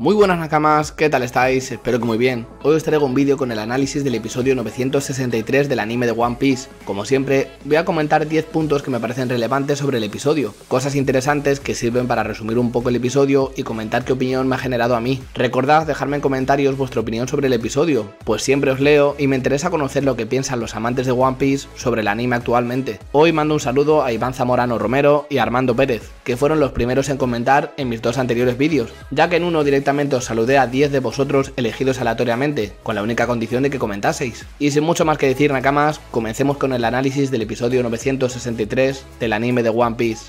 Muy buenas Nakamas, ¿qué tal estáis? Espero que muy bien. Hoy os traigo un vídeo con el análisis del episodio 963 del anime de One Piece. Como siempre, voy a comentar 10 puntos que me parecen relevantes sobre el episodio, cosas interesantes que sirven para resumir un poco el episodio y comentar qué opinión me ha generado a mí. Recordad dejarme en comentarios vuestra opinión sobre el episodio, pues siempre os leo y me interesa conocer lo que piensan los amantes de One Piece sobre el anime actualmente. Hoy mando un saludo a Iván Zamorano Romero y Armando Pérez que fueron los primeros en comentar en mis dos anteriores vídeos, ya que en uno directamente os saludé a 10 de vosotros elegidos aleatoriamente, con la única condición de que comentaseis. Y sin mucho más que decir, Nakamas, comencemos con el análisis del episodio 963 del anime de One Piece.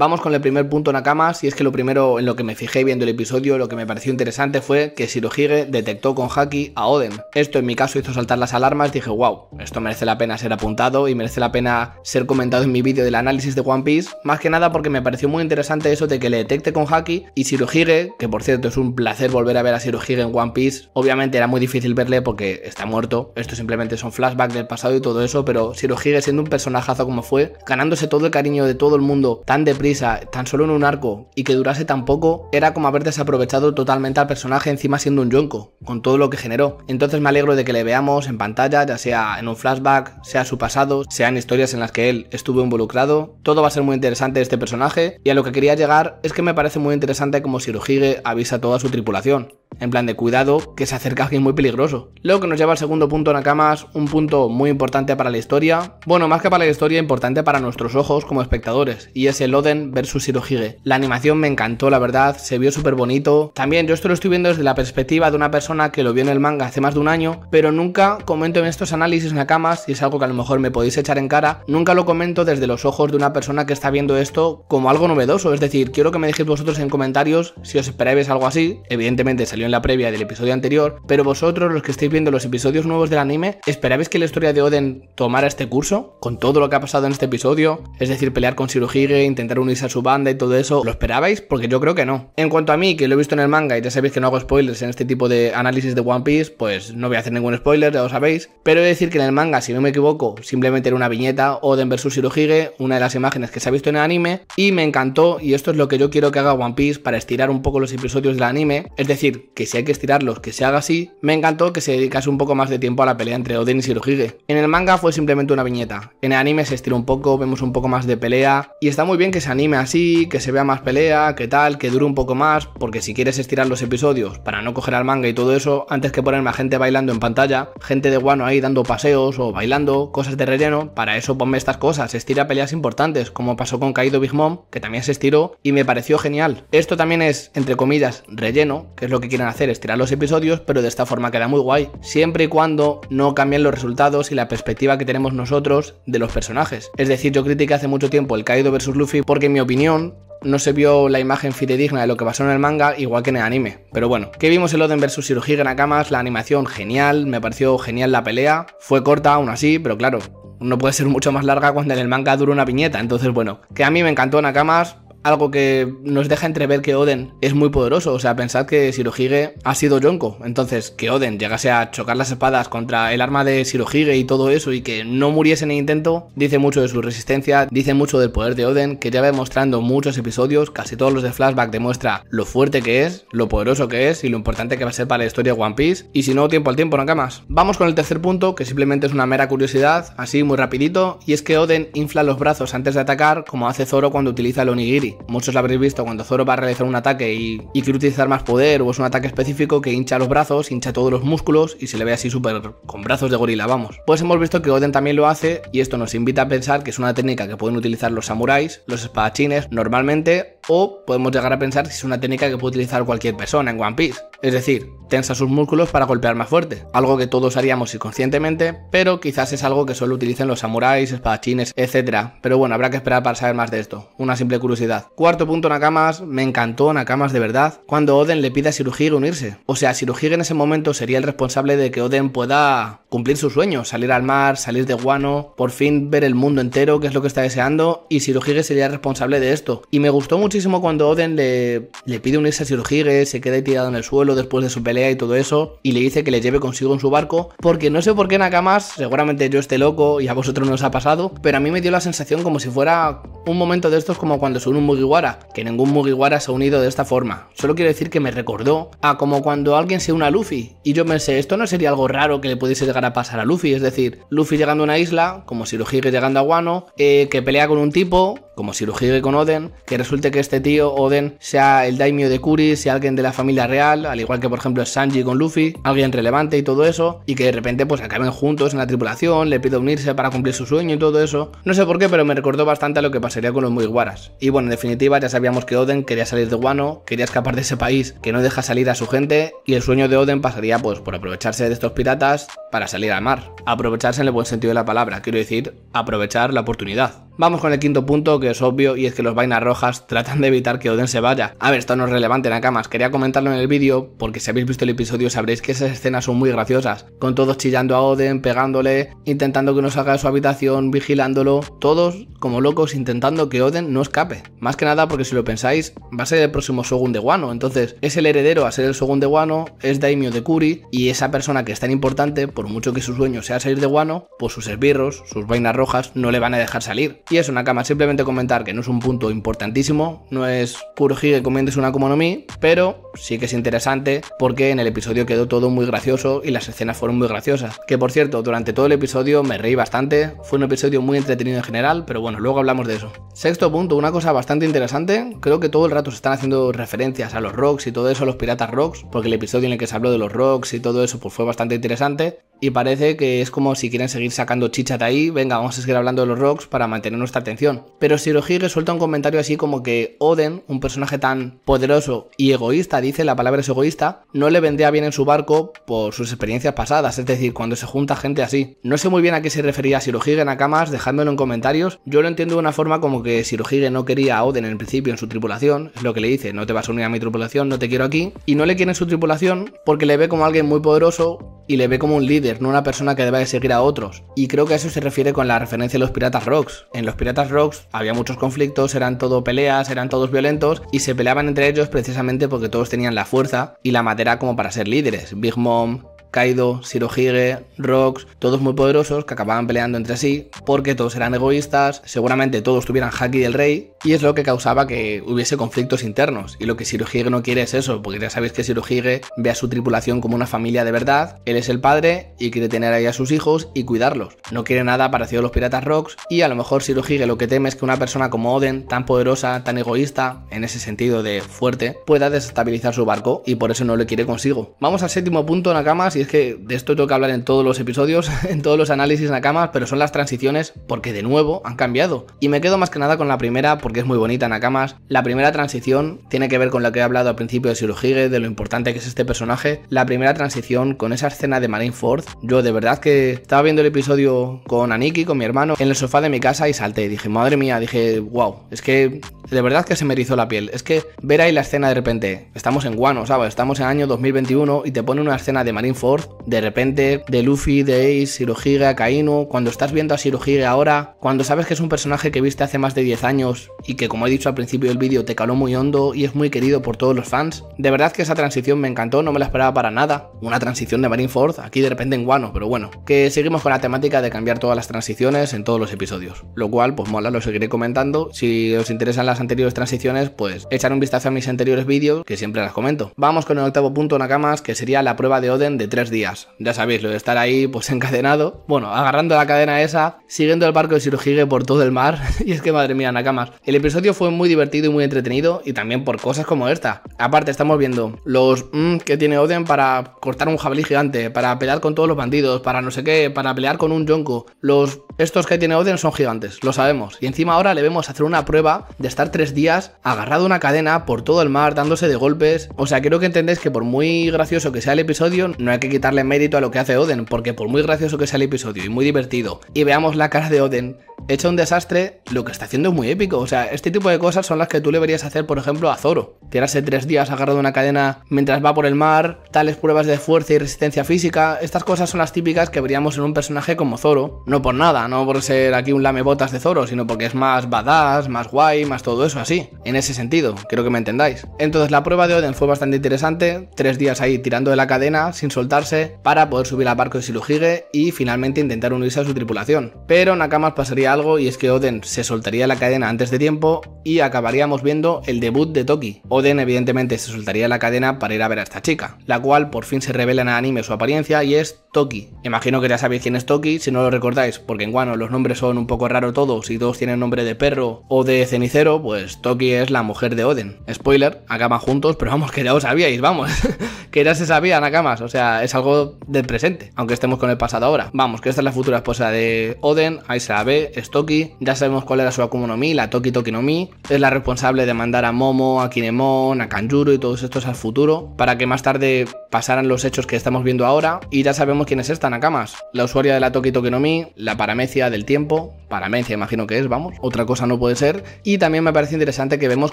Vamos con el primer punto Nakamas, y es que lo primero en lo que me fijé viendo el episodio, lo que me pareció interesante fue que Shirohige detectó con Haki a Oden. Esto en mi caso hizo saltar las alarmas, dije, wow, esto merece la pena ser apuntado y merece la pena ser comentado en mi vídeo del análisis de One Piece, más que nada porque me pareció muy interesante eso de que le detecte con Haki y Shirohige, que por cierto es un placer volver a ver a Shirohige en One Piece, obviamente era muy difícil verle porque está muerto, esto simplemente son flashbacks del pasado y todo eso, pero Shirohige siendo un personajazo como fue, ganándose todo el cariño de todo el mundo tan deprisa tan solo en un arco y que durase tan poco, era como haber desaprovechado totalmente al personaje encima siendo un yonko, con todo lo que generó. Entonces me alegro de que le veamos en pantalla, ya sea en un flashback, sea su pasado, sean historias en las que él estuvo involucrado. Todo va a ser muy interesante este personaje y a lo que quería llegar es que me parece muy interesante como Shirohige avisa a toda su tripulación en plan de cuidado, que se acerca alguien muy peligroso. Lo que nos lleva al segundo punto Nakamas, un punto muy importante para la historia, bueno, más que para la historia, importante para nuestros ojos como espectadores, y es el Oden versus Hirohige. La animación me encantó, la verdad, se vio súper bonito. También yo esto lo estoy viendo desde la perspectiva de una persona que lo vio en el manga hace más de un año, pero nunca comento en estos análisis Nakamas, y es algo que a lo mejor me podéis echar en cara, nunca lo comento desde los ojos de una persona que está viendo esto como algo novedoso, es decir, quiero que me dejéis vosotros en comentarios si os esperáis algo así, evidentemente salió en la previa del episodio anterior, pero vosotros, los que estáis viendo los episodios nuevos del anime, ¿esperabais que la historia de Oden tomara este curso? Con todo lo que ha pasado en este episodio, es decir, pelear con Shirohige, intentar unirse a su banda y todo eso, ¿lo esperabais? Porque yo creo que no. En cuanto a mí, que lo he visto en el manga y ya sabéis que no hago spoilers en este tipo de análisis de One Piece, pues no voy a hacer ningún spoiler, ya lo sabéis, pero he de decir que en el manga, si no me equivoco, simplemente era una viñeta Oden vs Shirohige, una de las imágenes que se ha visto en el anime, y me encantó, y esto es lo que yo quiero que haga One Piece para estirar un poco los episodios del anime, es decir, que si hay que estirarlos, que se haga así, me encantó que se dedicase un poco más de tiempo a la pelea entre Odin y Shirohige. En el manga fue simplemente una viñeta, en el anime se estira un poco, vemos un poco más de pelea, y está muy bien que se anime así, que se vea más pelea, que tal, que dure un poco más, porque si quieres estirar los episodios para no coger al manga y todo eso, antes que ponerme a gente bailando en pantalla, gente de guano ahí dando paseos o bailando, cosas de relleno, para eso ponme estas cosas, estira peleas importantes, como pasó con Kaido Big Mom, que también se estiró y me pareció genial. Esto también es, entre comillas, relleno, que es lo que quieren hacer es tirar los episodios, pero de esta forma queda muy guay, siempre y cuando no cambien los resultados y la perspectiva que tenemos nosotros de los personajes. Es decir, yo critiqué hace mucho tiempo el Kaido versus Luffy porque en mi opinión no se vio la imagen fidedigna de lo que pasó en el manga, igual que en el anime. Pero bueno, que vimos el Oden versus Hirohige Nakamas, la animación genial, me pareció genial la pelea, fue corta aún así, pero claro, no puede ser mucho más larga cuando en el manga dura una piñeta. entonces bueno, que a mí me encantó Nakamas, algo que nos deja entrever que Oden es muy poderoso. O sea, pensad que Shirohige ha sido Yonko. Entonces, que Oden llegase a chocar las espadas contra el arma de Shirohige y todo eso y que no muriese en el intento, dice mucho de su resistencia, dice mucho del poder de Oden, que ya va demostrando muchos episodios, casi todos los de flashback demuestra lo fuerte que es, lo poderoso que es y lo importante que va a ser para la historia de One Piece. Y si no, tiempo al tiempo, nunca más Vamos con el tercer punto, que simplemente es una mera curiosidad, así muy rapidito, y es que Oden infla los brazos antes de atacar como hace Zoro cuando utiliza el onigiri Muchos lo habréis visto cuando Zoro va a realizar un ataque y, y, quiere utilizar más poder o es un ataque específico que hincha los brazos, hincha todos los músculos y se le ve así súper con brazos de gorila, vamos. Pues hemos visto que Oden también lo hace y esto nos invita a pensar que es una técnica que pueden utilizar los samuráis, los espadachines normalmente o podemos llegar a pensar si es una técnica que puede utilizar cualquier persona en One Piece es decir, tensa sus músculos para golpear más fuerte, algo que todos haríamos inconscientemente, pero quizás es algo que solo utilizan los samuráis, espadachines, etc. Pero bueno, habrá que esperar para saber más de esto, una simple curiosidad. Cuarto punto Nakamas, me encantó Nakamas de verdad, cuando Oden le pide a Shirohige unirse. O sea, Shirohige en ese momento sería el responsable de que Oden pueda cumplir su sueño, salir al mar, salir de Guano, por fin ver el mundo entero, que es lo que está deseando, y Shirohige sería responsable de esto. Y me gustó muchísimo cuando Oden le, pide unirse a Shirohige, se queda tirado en el suelo después de su pelea y todo eso, y le dice que le lleve consigo en su barco, porque no sé por qué Nakamas, seguramente yo esté loco y a vosotros no os ha pasado, pero a mí me dio la sensación como si fuera un momento de estos como cuando se une un Mugiwara, que ningún Mugiwara se ha unido de esta forma. Solo quiero decir que me recordó a como cuando alguien se une a Luffy, y yo pensé, esto no sería algo raro que le pudiese llegar a pasar a Luffy. Es decir, Luffy llegando a una isla, como Shirohige llegando a Wano, eh, que pelea con un tipo, como Shirohige con Oden, que resulte que este tío, Oden, sea el daimyo de Kuri, sea alguien de la familia real, al igual que por ejemplo Sanji con Luffy, alguien relevante y todo eso, y que de repente pues acaben juntos en la tripulación, le pide unirse para cumplir su sueño y todo eso. No sé por qué, pero me recordó bastante a lo que pasaría con los Muigwaras, Y bueno, en definitiva ya sabíamos que Oden quería salir de Wano, quería escapar de ese país que no deja salir a su gente, y el sueño de Oden pasaría pues por aprovecharse de estos piratas para salir al mar. Aprovecharse en el buen sentido de la palabra, quiero decir, aprovechar la oportunidad. Vamos con el quinto punto, que es obvio, y es que los vainas rojas tratan de evitar que Oden se vaya. A ver, esto no es relevante, Nakamas, quería comentarlo en el vídeo, porque si habéis visto el episodio sabréis que esas escenas son muy graciosas, con todos chillando a Oden, pegándole, intentando que no salga de su habitación, vigilándolo, todos como locos intentando que Oden no escape. Más que nada porque si lo pensáis, va a ser el próximo segundo de Guano, entonces es el heredero a ser el segundo de Guano, es Daimyo de Kuri, y esa persona que es tan importante, por mucho que su sueño sea salir de Guano, pues sus esbirros, sus vainas rojas, no le van a dejar salir. Y es una cama, simplemente comentar que no es un punto importantísimo, no es Kurohige que es una Komonomi, pero sí que es interesante porque en el episodio quedó todo muy gracioso y las escenas fueron muy graciosas. Que por cierto, durante todo el episodio me reí bastante, fue un episodio muy entretenido en general, pero bueno, luego hablamos de eso. Sexto punto, una cosa bastante interesante, creo que todo el rato se están haciendo referencias a los rocks y todo eso, a los piratas rocks, porque el episodio en el que se habló de los rocks y todo eso pues fue bastante interesante, y parece que es como si quieren seguir sacando chicha de ahí, venga, vamos a seguir hablando de los rocks para mantener nuestra atención. Pero Shirohige suelta un comentario así como que Oden, un personaje tan poderoso y egoísta, dice la palabra es egoísta, no le vendía bien en su barco por sus experiencias pasadas, es decir, cuando se junta gente así. No sé muy bien a qué se refería Shirohige Nakamas, Dejándolo en comentarios. Yo lo entiendo de una forma como que Shirohige no quería a Oden en el principio en su tripulación, es lo que le dice, no te vas a unir a mi tripulación, no te quiero aquí, y no le quiere en su tripulación porque le ve como alguien muy poderoso y le ve como un líder no una persona que deba de seguir a otros. Y creo que a eso se refiere con la referencia de los Piratas Rocks. En los Piratas Rocks había muchos conflictos, eran todo peleas, eran todos violentos y se peleaban entre ellos precisamente porque todos tenían la fuerza y la madera como para ser líderes. Big Mom, Kaido, Shirohige, Rox, todos muy poderosos que acababan peleando entre sí porque todos eran egoístas, seguramente todos tuvieran Haki del Rey y es lo que causaba que hubiese conflictos internos y lo que Shirohige no quiere es eso, porque ya sabéis que Shirohige ve a su tripulación como una familia de verdad, él es el padre y quiere tener ahí a sus hijos y cuidarlos, no quiere nada parecido a los piratas Rocks y a lo mejor Shirohige lo que teme es que una persona como Oden, tan poderosa, tan egoísta, en ese sentido de fuerte, pueda desestabilizar su barco y por eso no le quiere consigo. Vamos al séptimo punto, Nakamas y es que de esto tengo que hablar en todos los episodios, en todos los análisis Nakamas, pero son las transiciones porque de nuevo han cambiado. Y me quedo más que nada con la primera porque es muy bonita Nakamas. La primera transición tiene que ver con lo que he hablado al principio de Shirohige, de lo importante que es este personaje. La primera transición con esa escena de Marineford, yo de verdad que estaba viendo el episodio con Aniki, con mi hermano, en el sofá de mi casa y salté. Dije, madre mía, dije, wow, es que de verdad que se me erizó la piel. Es que ver ahí la escena de repente, estamos en Guano, ¿sabes? Estamos en año 2021 y te pone una escena de Marineford, de repente, de Luffy, de Ace, Hirohige, Kainu, cuando estás viendo a Hirohige ahora, cuando sabes que es un personaje que viste hace más de 10 años y que como he dicho al principio del vídeo te caló muy hondo y es muy querido por todos los fans, de verdad que esa transición me encantó, no me la esperaba para nada. Una transición de Marineford, aquí de repente en Guano, pero bueno, que seguimos con la temática de cambiar todas las transiciones en todos los episodios, lo cual pues mola, lo seguiré comentando, si os interesan las anteriores transiciones, pues echar un vistazo a mis anteriores vídeos, que siempre las comento. Vamos con el octavo punto, Nakamas, que sería la prueba de Oden de tres días. Ya sabéis, lo de estar ahí, pues encadenado. Bueno, agarrando la cadena esa, siguiendo el barco de Shirohige por todo el mar. y es que madre mía, Nakamas. El episodio fue muy divertido y muy entretenido, y también por cosas como esta. Aparte, estamos viendo los mm, que tiene Oden para cortar un jabalí gigante, para pelear con todos los bandidos, para no sé qué, para pelear con un Yonko. Los estos que tiene Oden son gigantes, lo sabemos. Y encima ahora le vemos hacer una prueba de estar tres días agarrado una cadena por todo el mar, dándose de golpes. O sea, creo que entendéis que por muy gracioso que sea el episodio, no hay que quitarle mérito a lo que hace Oden, porque por muy gracioso que sea el episodio y muy divertido, y veamos la cara de Oden hecho un desastre, lo que está haciendo es muy épico. O sea, este tipo de cosas son las que tú le verías hacer, por ejemplo, a Zoro. Tirarse tres días agarrado una cadena mientras va por el mar, tales pruebas de fuerza y resistencia física. Estas cosas son las típicas que veríamos en un personaje como Zoro. No por nada, no por ser aquí un lamebotas de Zoro, sino porque es más badass, más guay, más todo eso así, en ese sentido, creo que me entendáis. Entonces la prueba de Oden fue bastante interesante, tres días ahí tirando de la cadena sin soltarse para poder subir al barco de Shirohige y finalmente intentar unirse a su tripulación. Pero en Nakamas pasaría algo y es que Oden se soltaría la cadena antes de tiempo y acabaríamos viendo el debut de Toki. Oden evidentemente se soltaría la cadena para ir a ver a esta chica, la cual por fin se revela en el anime su apariencia y es Toki. Imagino que ya sabéis quién es Toki, si no lo recordáis, porque en Guano los nombres son un poco raros todos y todos tienen nombre de perro o de cenicero, pues Toki es la mujer de Oden. Spoiler, acaba juntos, pero vamos, que ya os sabíais, vamos. que ya se sabía, Nakamas. O sea, es algo del presente, aunque estemos con el pasado ahora. Vamos, que esta es la futura esposa de Oden, ahí se la Stoki. Ya sabemos cuál era su Akuma no Mi, la Toki Toki no Mi. Es la responsable de mandar a Momo, a Kinemon, a Kanjuro y todos estos al futuro, para que más tarde pasaran los hechos que estamos viendo ahora. Y ya sabemos quién es esta, Nakamas. La usuaria de la Toki Toki no Mi, la paramecia del tiempo. Paramecia, imagino que es, vamos. Otra cosa no puede ser. Y también me parece interesante que vemos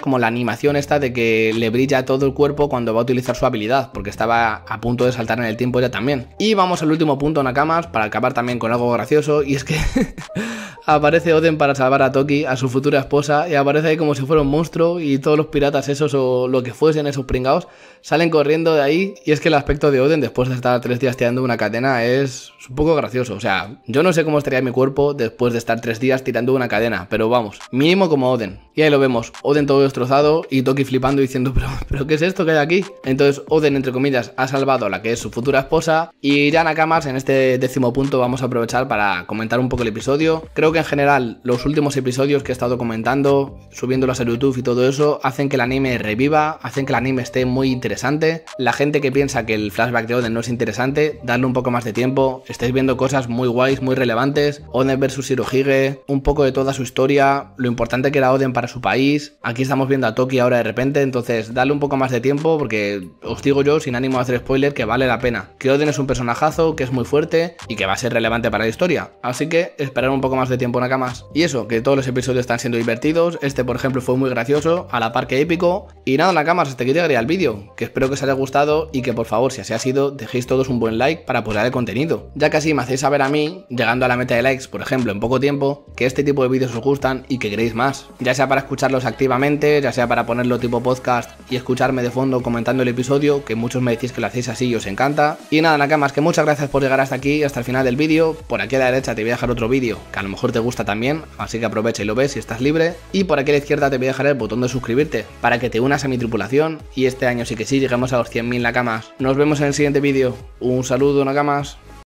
como la animación esta de que le brilla todo el cuerpo cuando va a utilizar su habilidad, que estaba a punto de saltar en el tiempo ya también. Y vamos al último punto, Nakamas, para acabar también con algo gracioso, y es que aparece Oden para salvar a Toki, a su futura esposa, y aparece ahí como si fuera un monstruo, y todos los piratas esos o lo que fuesen, esos pringados, salen corriendo de ahí, y es que el aspecto de Oden después de estar tres días tirando una cadena es un poco gracioso, o sea, yo no sé cómo estaría mi cuerpo después de estar tres días tirando una cadena, pero vamos, mínimo como Oden. Y ahí lo vemos, Oden todo destrozado y Toki flipando diciendo, pero, pero ¿qué es esto que hay aquí? Entonces Oden, entre comillas, ha salvado a la que es su futura esposa. Y ya Nakamas, en este décimo punto vamos a aprovechar para comentar un poco el episodio. Creo que en general los últimos episodios que he estado comentando, subiéndolos a YouTube y todo eso, hacen que el anime reviva, hacen que el anime esté muy interesante. La gente que piensa que el flashback de Oden no es interesante, darle un poco más de tiempo. Estáis viendo cosas muy guays, muy relevantes. Oden versus Hirohige, un poco de toda su historia, lo importante que era Oden para su país. Aquí estamos viendo a Toki ahora de repente, entonces dale un poco más de tiempo porque os digo yo, sin ánimo de hacer spoiler, que vale la pena. Que Odin es un personajazo, que es muy fuerte y que va a ser relevante para la historia. Así que esperar un poco más de tiempo Nakamas. Y eso, que todos los episodios están siendo divertidos. Este, por ejemplo, fue muy gracioso, a la par que épico. Y nada, Nakamas, hasta aquí llegaría el vídeo. Que espero que os haya gustado y que por favor, si así ha sido, dejéis todos un buen like para apoyar el contenido. Ya que así me hacéis saber a mí, llegando a la meta de likes, por ejemplo, en poco tiempo, que este tipo de vídeos os gustan y que queréis más. Ya sea para para escucharlos activamente, ya sea para ponerlo tipo podcast y escucharme de fondo comentando el episodio, que muchos me decís que lo hacéis así y os encanta. Y nada, Nakamas, que muchas gracias por llegar hasta aquí, hasta el final del vídeo. Por aquí a la derecha te voy a dejar otro vídeo, que a lo mejor te gusta también, así que aprovecha y lo ves si estás libre. Y por aquí a la izquierda te voy a dejar el botón de suscribirte, para que te unas a mi tripulación y este año sí que sí llegamos a los 100.000 Nakamas. Nos vemos en el siguiente vídeo. Un saludo, Nakamas.